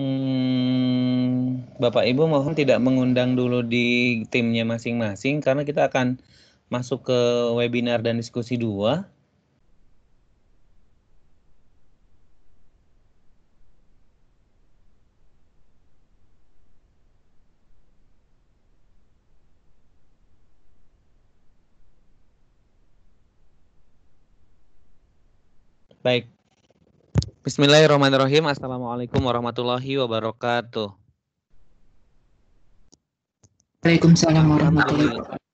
Hmm, Bapak Ibu mohon tidak mengundang dulu di timnya masing-masing karena kita akan masuk ke webinar dan diskusi dua. Baik, Bismillahirrahmanirrahim. Assalamualaikum warahmatullahi wabarakatuh. Waalaikumsalam warahmatullahi wabarakatuh.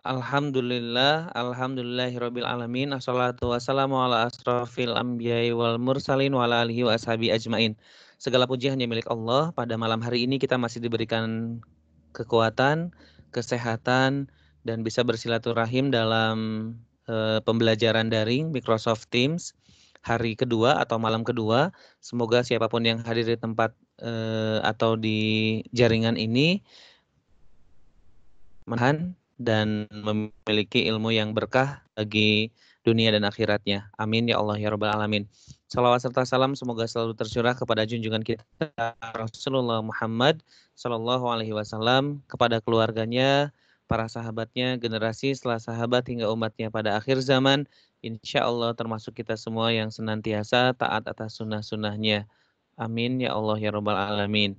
Alhamdulillah, alhamdulillahirabbil alamin. Assalatu wassalamu ala asrofil anbiya'i wal mursalin wa ala alihi wa ashabi ajmain. Segala puji hanya milik Allah. Pada malam hari ini kita masih diberikan kekuatan, kesehatan dan bisa bersilaturahim dalam uh, pembelajaran daring Microsoft Teams hari kedua atau malam kedua. Semoga siapapun yang hadir di tempat eh, atau di jaringan ini menahan dan memiliki ilmu yang berkah bagi dunia dan akhiratnya. Amin ya Allah ya Rabbal Alamin. Salawat serta salam semoga selalu tercurah kepada junjungan kita Rasulullah Muhammad Sallallahu Alaihi Wasallam kepada keluarganya, para sahabatnya, generasi setelah sahabat hingga umatnya pada akhir zaman. Insya Allah termasuk kita semua yang senantiasa taat atas sunnah-sunnahnya. Amin ya Allah ya Rabbal Alamin.